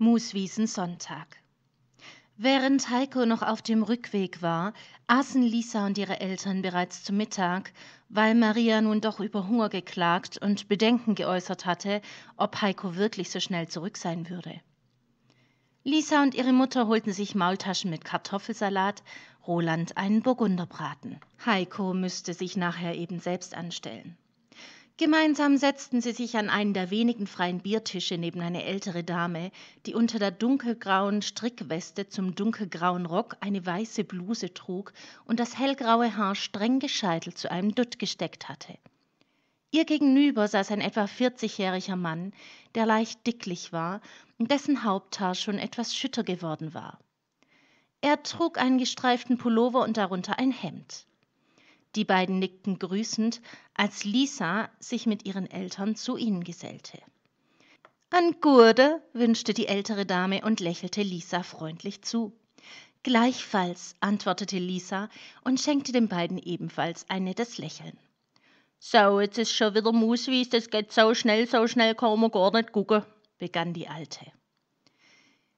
Mooswiesen Sonntag. Während Heiko noch auf dem Rückweg war, aßen Lisa und ihre Eltern bereits zu Mittag, weil Maria nun doch über Hunger geklagt und Bedenken geäußert hatte, ob Heiko wirklich so schnell zurück sein würde. Lisa und ihre Mutter holten sich Maultaschen mit Kartoffelsalat, Roland einen Burgunderbraten. Heiko müsste sich nachher eben selbst anstellen. Gemeinsam setzten sie sich an einen der wenigen freien Biertische neben eine ältere Dame, die unter der dunkelgrauen Strickweste zum dunkelgrauen Rock eine weiße Bluse trug und das hellgraue Haar streng gescheitelt zu einem Dutt gesteckt hatte. Ihr gegenüber saß ein etwa vierzigjähriger Mann, der leicht dicklich war und dessen Haupthaar schon etwas schütter geworden war. Er trug einen gestreiften Pullover und darunter ein Hemd. Die beiden nickten grüßend, als Lisa sich mit ihren Eltern zu ihnen gesellte. An Gurde, wünschte die ältere Dame und lächelte Lisa freundlich zu. Gleichfalls, antwortete Lisa und schenkte den beiden ebenfalls ein nettes Lächeln. So, jetzt ist schon wieder Muswies, das geht so schnell, so schnell kann man gar nicht gucken, begann die Alte.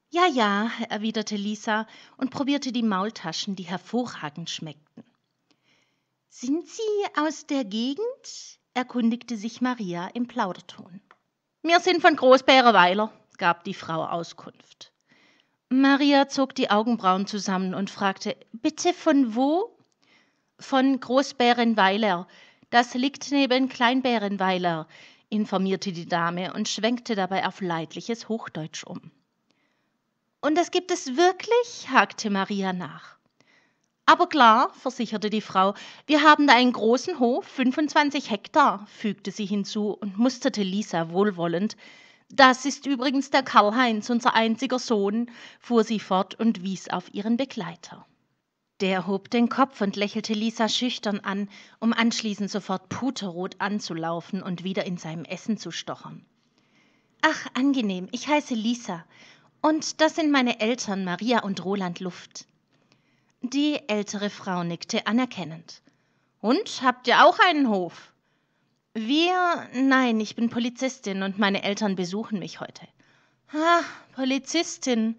Ja, ja, erwiderte Lisa und probierte die Maultaschen, die hervorragend schmeckten. Sind Sie aus der Gegend? erkundigte sich Maria im Plauderton. Wir sind von Großbäreweiler, gab die Frau Auskunft. Maria zog die Augenbrauen zusammen und fragte: Bitte von wo? Von Großbärenweiler. Das liegt neben Kleinbärenweiler, informierte die Dame und schwenkte dabei auf leidliches Hochdeutsch um. Und das gibt es wirklich? hakte Maria nach. Aber klar, versicherte die Frau, wir haben da einen großen Hof, 25 Hektar, fügte sie hinzu und musterte Lisa wohlwollend. Das ist übrigens der Karl-Heinz, unser einziger Sohn, fuhr sie fort und wies auf ihren Begleiter. Der hob den Kopf und lächelte Lisa schüchtern an, um anschließend sofort puterrot anzulaufen und wieder in seinem Essen zu stochern. Ach, angenehm, ich heiße Lisa. Und das sind meine Eltern Maria und Roland Luft. Die ältere Frau nickte anerkennend. Und habt ihr auch einen Hof? Wir, nein, ich bin Polizistin und meine Eltern besuchen mich heute. Ah, Polizistin,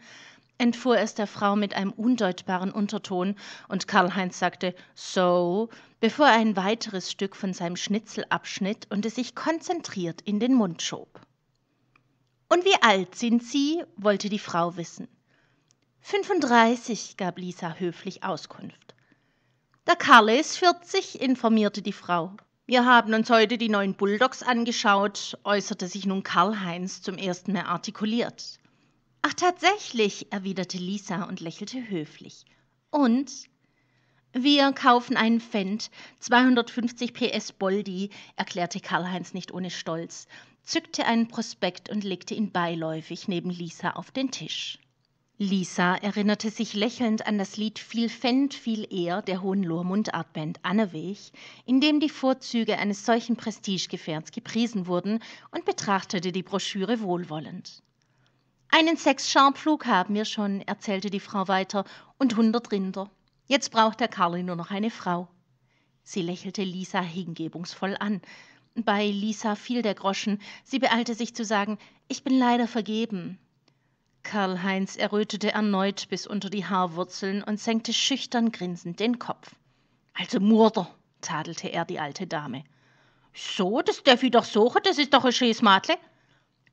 entfuhr es der Frau mit einem undeutbaren Unterton, und Karl-Heinz sagte So, bevor er ein weiteres Stück von seinem Schnitzel abschnitt und es sich konzentriert in den Mund schob. Und wie alt sind Sie? wollte die Frau wissen. 35, gab Lisa höflich Auskunft. Der Karle ist 40, informierte die Frau. Wir haben uns heute die neuen Bulldogs angeschaut, äußerte sich nun Karl-Heinz zum ersten Mal artikuliert. Ach, tatsächlich, erwiderte Lisa und lächelte höflich. Und? Wir kaufen einen Fendt, 250 PS Boldi, erklärte Karl-Heinz nicht ohne Stolz, zückte einen Prospekt und legte ihn beiläufig neben Lisa auf den Tisch. Lisa erinnerte sich lächelnd an das Lied Viel Fendt, viel Ehr der Hohenloher Mundartband Anneweg, in dem die Vorzüge eines solchen Prestigegefährts gepriesen wurden und betrachtete die Broschüre wohlwollend. Einen Sechs-Scharpflug haben wir schon, erzählte die Frau weiter, und hundert Rinder. Jetzt braucht der Karli nur noch eine Frau. Sie lächelte Lisa hingebungsvoll an. Bei Lisa fiel der Groschen. Sie beeilte sich zu sagen, ich bin leider vergeben. Karlheinz errötete erneut bis unter die Haarwurzeln und senkte schüchtern grinsend den Kopf. Also Murder, tadelte er die alte Dame. So, das darf ich doch suchen, das ist doch ein Schießmatle.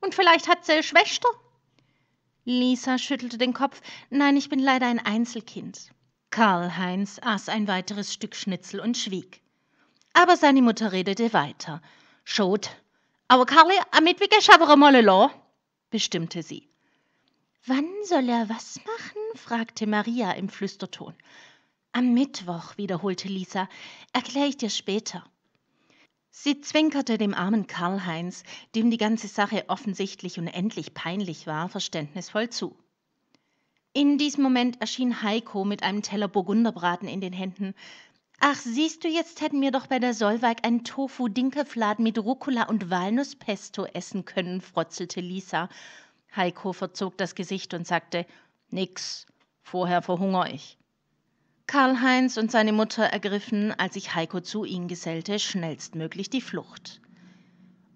Und vielleicht hat sie eine Schwester? Lisa schüttelte den Kopf. Nein, ich bin leider ein Einzelkind. Karl-Heinz aß ein weiteres Stück Schnitzel und schwieg. Aber seine Mutter redete weiter. Schot. Aber Karli, am Mittwoch schaffen wir mal lo, bestimmte sie. Wann soll er was machen? fragte Maria im Flüsterton. Am Mittwoch, wiederholte Lisa, erkläre ich dir später. Sie zwinkerte dem armen Karlheinz, dem die ganze Sache offensichtlich unendlich peinlich war, verständnisvoll zu. In diesem Moment erschien Heiko mit einem Teller Burgunderbraten in den Händen. Ach, siehst du, jetzt hätten wir doch bei der Solveig einen Tofu-Dinkelfladen mit Rucola und Walnusspesto essen können, frotzelte Lisa Heiko verzog das Gesicht und sagte Nix, vorher verhungere ich. Karl-Heinz und seine Mutter ergriffen, als sich Heiko zu ihnen gesellte, schnellstmöglich die Flucht.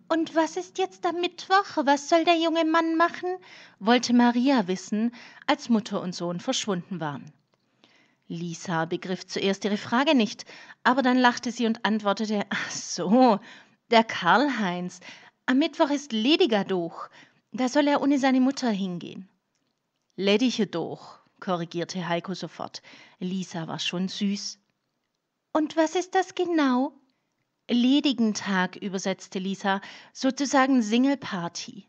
Und was ist jetzt am Mittwoch? Was soll der junge Mann machen? wollte Maria wissen, als Mutter und Sohn verschwunden waren. Lisa begriff zuerst ihre Frage nicht, aber dann lachte sie und antwortete: Ach so, der Karl-Heinz. Am Mittwoch ist lediger durch. Da soll er ohne seine Mutter hingehen. Lädiche doch, korrigierte Heiko sofort. Lisa war schon süß. Und was ist das genau? Ledigen Tag, übersetzte Lisa, sozusagen Single Party.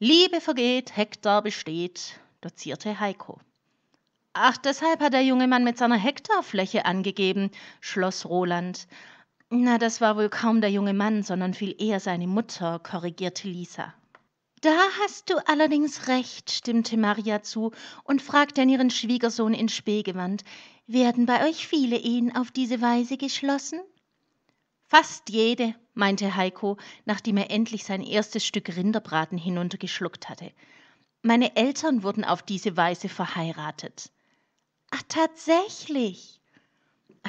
Liebe vergeht, Hektar besteht, dozierte Heiko. Ach, deshalb hat der junge Mann mit seiner Hektarfläche angegeben, schloss Roland. Na, das war wohl kaum der junge Mann, sondern viel eher seine Mutter, korrigierte Lisa. Da hast du allerdings recht, stimmte Maria zu und fragte an ihren Schwiegersohn in Spähgewand. Werden bei euch viele Ehen auf diese Weise geschlossen? Fast jede, meinte Heiko, nachdem er endlich sein erstes Stück Rinderbraten hinuntergeschluckt hatte. Meine Eltern wurden auf diese Weise verheiratet. Ach, tatsächlich.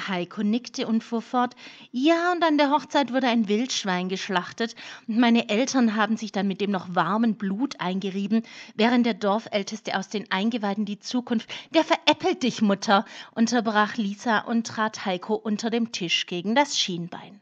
Heiko nickte und fuhr fort, ja, und an der Hochzeit wurde ein Wildschwein geschlachtet, und meine Eltern haben sich dann mit dem noch warmen Blut eingerieben, während der Dorfälteste aus den Eingeweiden die Zukunft, der veräppelt dich, Mutter, unterbrach Lisa und trat Heiko unter dem Tisch gegen das Schienbein.